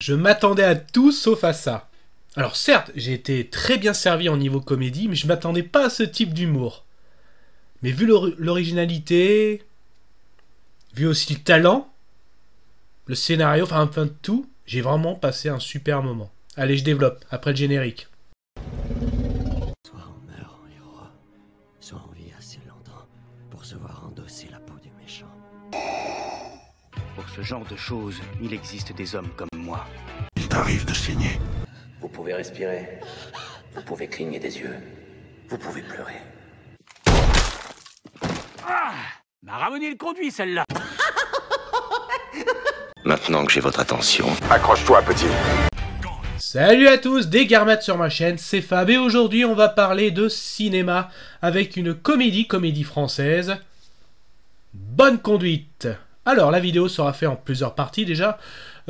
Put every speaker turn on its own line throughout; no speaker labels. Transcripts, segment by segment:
Je m'attendais à tout sauf à ça. Alors certes, j'ai été très bien servi en niveau comédie, mais je m'attendais pas à ce type d'humour. Mais vu l'originalité, vu aussi le talent, le scénario, enfin un de tout, j'ai vraiment passé un super moment. Allez, je développe, après le générique. Soit on meurt en soit on vit assez longtemps pour se voir endosser la peau du méchant. Pour ce genre de choses, il existe des hommes comme moi. Il t'arrive de signer. Vous pouvez respirer. Vous pouvez cligner des yeux. Vous pouvez pleurer. Ah m'a ramené le conduit, celle-là Maintenant que j'ai votre attention... Accroche-toi, petit Salut à tous, des Garmates sur ma chaîne, c'est Fab et aujourd'hui on va parler de cinéma avec une comédie, comédie française, Bonne Conduite alors, la vidéo sera faite en plusieurs parties déjà.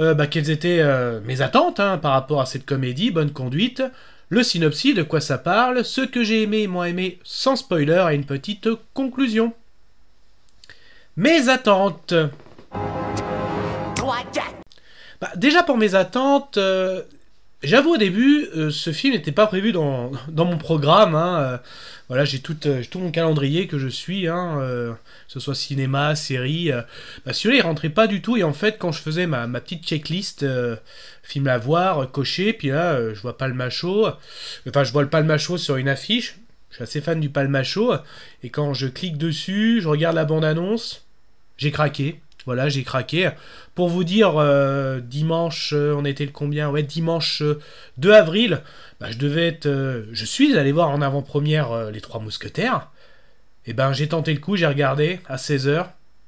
Euh, bah, quelles étaient euh, mes attentes hein, par rapport à cette comédie, bonne conduite, le synopsis, de quoi ça parle, ce que j'ai aimé et moins aimé, sans spoiler, et une petite conclusion. Mes attentes bah, Déjà pour mes attentes, euh, J'avoue au début, euh, ce film n'était pas prévu dans, mon programme. Hein, euh, voilà, euh, j'ai tout, mon calendrier que je suis, hein, que ce soit cinéma, série. Bah, celui-là, il rentrait pas du tout. Et en fait, quand je faisais ma, petite checklist, film à voir, coché, puis là, je vois macho. Enfin, je vois le Palmacho sur une affiche. Je suis assez fan du Palmacho. Et quand je clique dessus, je regarde la bande-annonce, j'ai craqué. Voilà, j'ai craqué. Pour vous dire, euh, dimanche, euh, on était le combien Ouais, dimanche 2 euh, avril, bah, je devais être. je suis allé voir en avant-première Les Trois Mousquetaires. Et eh ben, j'ai tenté le coup, j'ai regardé à 16h.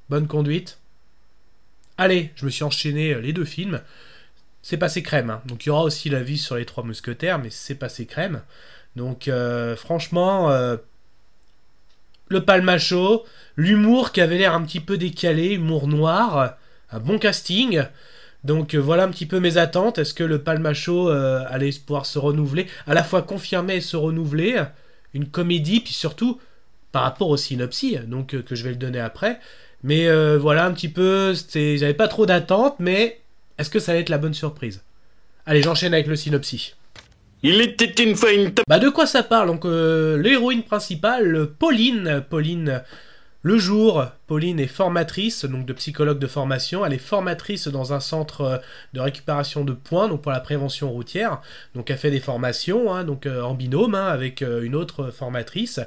Bonne conduite. Allez, je me suis enchaîné les deux films. C'est passé crème. Hein. Donc il y aura aussi la vie sur les trois mousquetaires, mais c'est passé crème. Donc franchement, le palmacho, l'humour qui avait l'air un petit peu décalé, humour noir, un bon casting. Donc euh, voilà un petit peu mes attentes. Est-ce que le palmacho euh, allait pouvoir se renouveler, à la fois confirmer et se renouveler Une comédie, puis surtout par rapport au synopsis, donc euh, que je vais le donner après. Mais voilà un petit peu, j'avais pas trop d'attentes, mais est-ce que ça allait être la bonne surprise Allez, j'enchaîne avec le synopsis. Il était une fois Bah de quoi ça parle Donc euh, l'héroïne principale, euh, Pauline, Pauline le jour, Pauline est formatrice, donc de psychologue de formation. Elle est formatrice dans un centre euh, de récupération de points, donc pour la prévention routière. Donc elle fait des formations, hein, donc en binôme hein, avec une autre formatrice.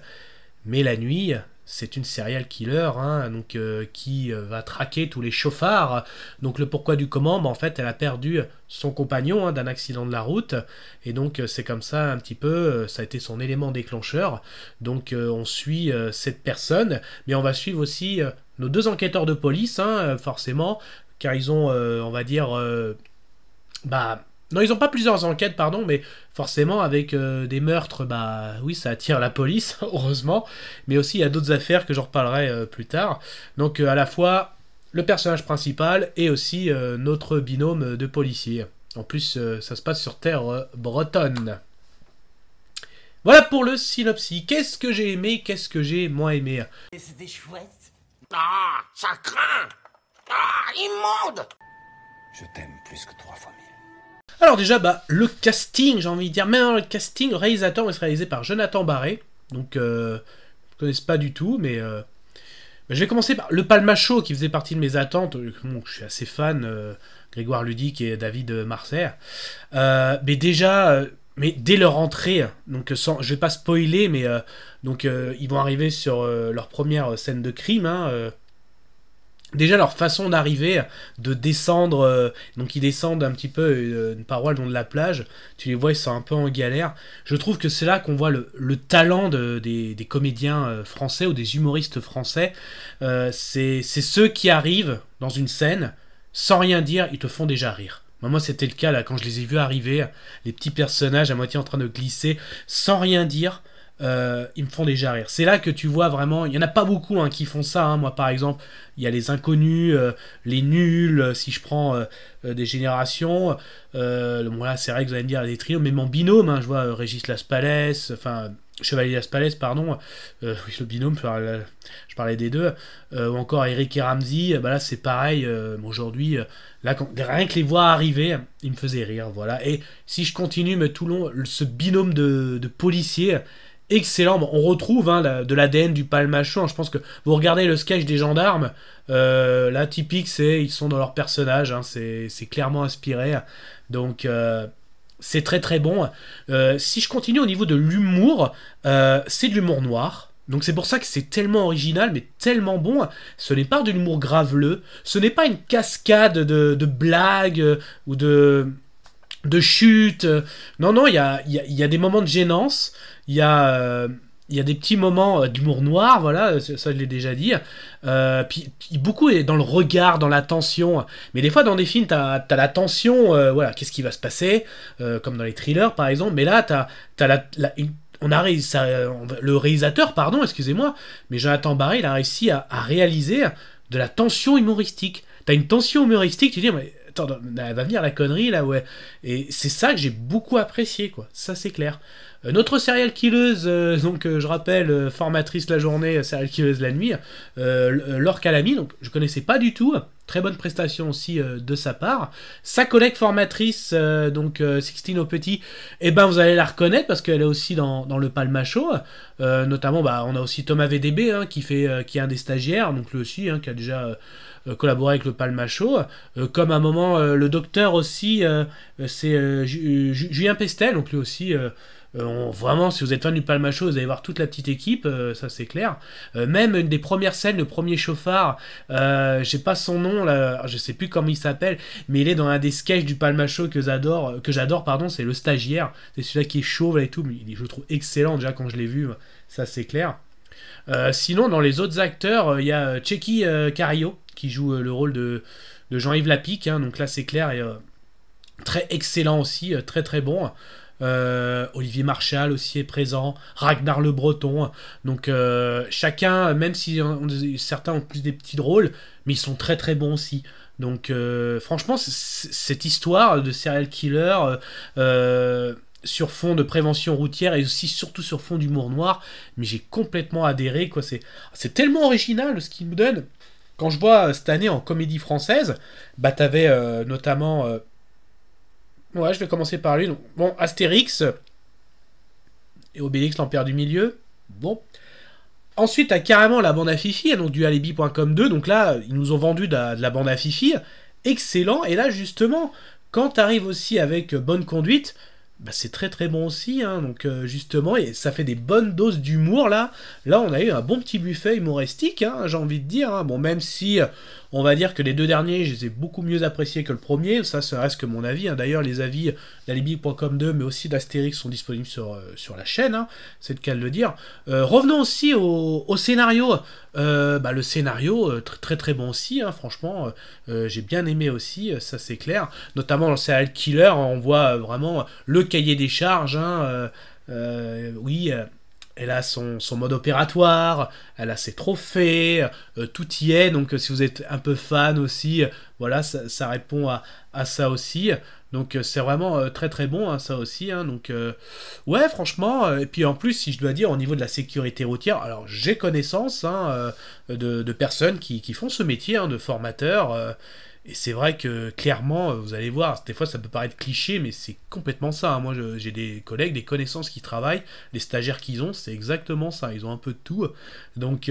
Mais la nuit, c'est une serial killer hein, donc, euh, qui euh, va traquer tous les chauffards. Donc le pourquoi du comment, bah, en fait elle a perdu son compagnon hein, d'un accident de la route et donc euh, c'est comme ça un petit peu, ça a été son élément déclencheur. Donc on suit cette personne, mais on va suivre aussi nos deux enquêteurs de police, hein, forcément, car ils ont, on va dire, bah non, ils n'ont pas plusieurs enquêtes, pardon, mais forcément, avec euh, des meurtres, bah oui, ça attire la police, heureusement. Mais aussi, il y a d'autres affaires que j'en reparlerai euh, plus tard. Donc, euh, à la fois le personnage principal et aussi notre binôme de policiers. En plus, ça se passe sur terre bretonne. Voilà pour le synopsis. Qu'est-ce que j'ai aimé, qu'est-ce que j'ai moins aimé C'était chouette. Ah, ça craint Ah, immonde Je t'aime plus que trois fois mille. Alors déjà, bah, le casting, j'ai envie de dire, non, le casting, le réalisateur, est réalisé par Jonathan Barré. Donc, euh, je ne connaisse pas du tout, mais euh, bah, je vais commencer par le Palmacho qui faisait partie de mes attentes. Euh, je suis assez fan, euh, Grégoire Ludic et David Marcer. mais déjà, mais dès leur entrée, donc sans, je vais pas spoiler, mais donc ils vont arriver sur leur première scène de crime. Hein, Déjà leur façon d'arriver, de descendre, euh, donc ils descendent un petit peu euh, une paroi le long de la plage, tu les vois, ils sont un peu en galère. Je trouve que c'est là qu'on voit le, talent des, comédiens euh, français ou des humoristes français. c'est ceux qui arrivent dans une scène, sans rien dire, ils te font déjà rire. Moi, c'était le cas là, quand je les ai vus arriver, les petits personnages à moitié en train de glisser, sans rien dire euh, ils me font déjà rire. C'est là que tu vois vraiment, il n'y en a pas beaucoup hein, qui font ça. Hein. Moi, par exemple, il y a les inconnus, euh, les nuls, euh, si je prends des générations. bon, là, c'est vrai que vous allez me dire des trios, mais mon binôme, hein, je vois Régis Laspalès, enfin, Chevalier Laspalès, pardon, le binôme, je parlais des deux, ou encore Eric et Ramsey, bah là c'est pareil, aujourd'hui, là, quand, rien que les voir arriver, ils me faisaient rire, voilà. Et si je continue, mais tout long, ce binôme de, de policiers, excellent. on retrouve hein, de l'ADN du palmachon. Je pense que vous regardez le sketch des gendarmes. Euh, là, typique, c'est ils sont dans leur personnage. Hein, c'est clairement inspiré. Donc, euh, c'est très très bon. Euh, si je continue au niveau de l'humour, c'est de l'humour noir. Donc c'est pour ça que c'est tellement original, mais tellement bon. Ce n'est pas de l'humour graveleux, ce n'est pas une cascade de blagues ou de, de chute. Euh, non, non, il y a, des moments de gênance. Il y a. Euh, y des petits moments euh, d'humour noir, voilà, ça je l'ai déjà dit. puis beaucoup est dans le regard, dans la tension. Mais des fois dans des films, t'as as la tension, voilà, qu'est-ce qui va se passer, comme dans les thrillers par exemple. Mais là, t'as as la, on a réussi, le réalisateur, pardon, excusez-moi, mais Jonathan Barré, il a réussi à, réaliser de la tension humoristique. T'as une tension humoristique, tu dis mais elle va venir la connerie là, ouais. Et c'est ça que j'ai beaucoup apprécié, quoi. Ça, c'est clair. Euh, notre serial killeuse, euh, donc euh, je rappelle, formatrice la journée, serial killeuse la nuit, Laure Calami, donc je connaissais pas du tout. Très bonne prestation aussi de sa part. Sa collègue formatrice, donc Sixtine au petit, eh ben vous allez la reconnaître parce qu'elle est aussi dans, dans le Palmacho. notamment, bah, on a aussi Thomas VDB hein, qui fait, qui est un des stagiaires, donc lui aussi, hein, qui a déjà euh, collaborer avec le Palmacho, euh, comme à un moment euh, le docteur aussi, c'est Julien Pestel, donc lui aussi. vraiment, si vous êtes fan du Palmacho, vous allez voir toute la petite équipe, ça c'est clair. même une des premières scènes, le premier chauffard, j'ai pas son nom là, je sais plus comment il s'appelle, mais il est dans un des sketchs du Palmacho que j'adore, que j'adore pardon, c'est le stagiaire, c'est celui-là qui est chauve et tout, mais je le trouve excellent déjà quand je l'ai vu, ça c'est clair. Euh, sinon, dans les autres acteurs, euh, il y a euh, Checky Cario qui joue le rôle de, Jean-Yves Lapic. Hein. donc là, c'est clair et très excellent aussi, très très bon. Olivier Marchal aussi est présent, Ragnar le Breton. Donc chacun, même si certains ont plus des petits rôles, mais ils sont très très bons aussi. Donc franchement, cette histoire de serial killer sur fond de prévention routière et aussi surtout sur fond d'humour noir. Mais j'ai complètement adhéré, quoi. C'est, c'est tellement original ce qu'il nous donne. Quand je vois euh, cette année en comédie française, bah t'avais euh, notamment. Euh, ouais, je vais commencer par lui. Donc, bon, Astérix et Obélix, l'empereur du Milieu. Bon. Ensuite, t'as carrément la bande à Fifi, donc du alibi.com 2. Donc là, ils nous ont vendu de la, de la bande à Fifi. Excellent. Et là, justement, quand t'arrives aussi avec bonne conduite, bah, c'est très très bon aussi. Hein. donc euh, justement, et ça fait des bonnes doses d'humour là. Là, on a eu un bon petit buffet humoristique, hein, j'ai envie de dire. Hein. Bon, même si euh, on va dire que les deux derniers, je les ai beaucoup mieux appréciés que le premier. Ça, ça reste que mon avis. D'ailleurs, les avis d'Alibi.com 2, mais aussi d'Astérix sont disponibles sur, euh, sur la chaîne. C'est le cas de le dire. revenons aussi au, au scénario. Euh, bah, le scénario, euh, très, très bon aussi, hein, franchement, euh, j'ai bien aimé aussi, ça c'est clair. Notamment dans le serial killer, on voit vraiment le cahier des charges. Hein, oui elle a son, mode opératoire, elle a ses trophées, tout y est. Donc si vous êtes un peu fan aussi, voilà, ça, répond à, ça aussi. Donc euh, c'est vraiment euh, très très bon hein, ça aussi. Hein. donc euh, ouais franchement, et puis en plus si je dois dire au niveau de la sécurité routière, alors j'ai connaissance hein, de, personnes qui, font ce métier de formateur. et c'est vrai que clairement, vous allez voir, des fois ça peut paraître cliché, mais c'est complètement ça. Moi j'ai des collègues, des connaissances qui travaillent, les stagiaires qu'ils ont, c'est exactement ça. Ils ont un peu de tout. Donc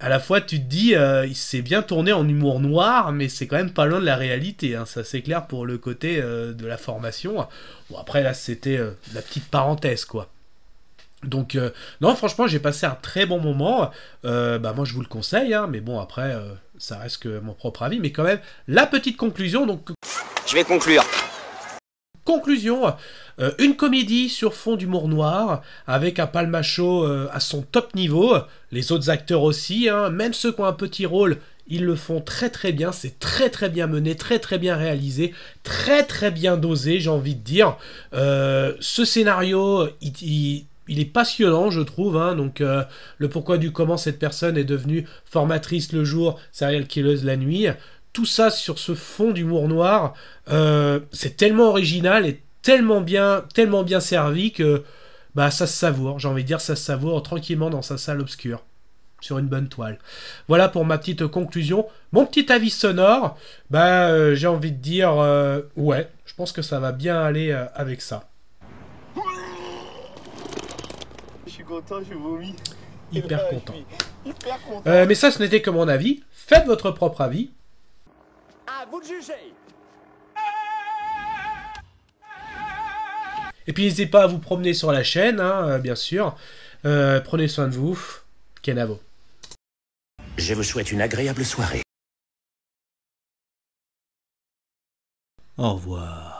à la fois tu te dis il euh, s'est bien tourné en humour noir mais c'est quand même pas loin de la réalité hein. ça c'est clair pour le côté euh, de la formation bon après là c'était euh, la petite parenthèse quoi donc non franchement j'ai passé un très bon moment bah moi je vous le conseille hein, mais bon après ça reste que mon propre avis mais quand même la petite conclusion donc je vais conclure Conclusion, euh, une comédie sur fond d'humour noir, avec un palmacho euh, à son top niveau, les autres acteurs aussi, hein. même ceux qui ont un petit rôle, ils le font très très bien, c'est très très bien mené, très très bien réalisé, très très bien dosé, j'ai envie de dire. Euh, ce scénario, il, est passionnant, je trouve. Hein. donc, le pourquoi du comment cette personne est devenue formatrice le jour, serial killer la nuit tout ça sur ce fond d'humour noir, euh, c'est tellement original et tellement bien, tellement bien servi que bah ça se savoure. J'ai envie de dire ça se savoure tranquillement dans sa salle obscure sur une bonne toile. Voilà pour ma petite conclusion. Mon petit avis sonore, bah euh, j'ai envie de dire euh, ouais, je pense que ça va bien aller avec ça. Je suis content, je vomis. hyper content. mais ça, ce n'était que mon avis. Faites votre propre avis. À vous juger. Et puis n'hésitez pas à vous promener sur la chaîne, hein, euh, bien sûr. Euh, prenez soin de vous. Kenavo. Je vous souhaite une agréable soirée. Au revoir.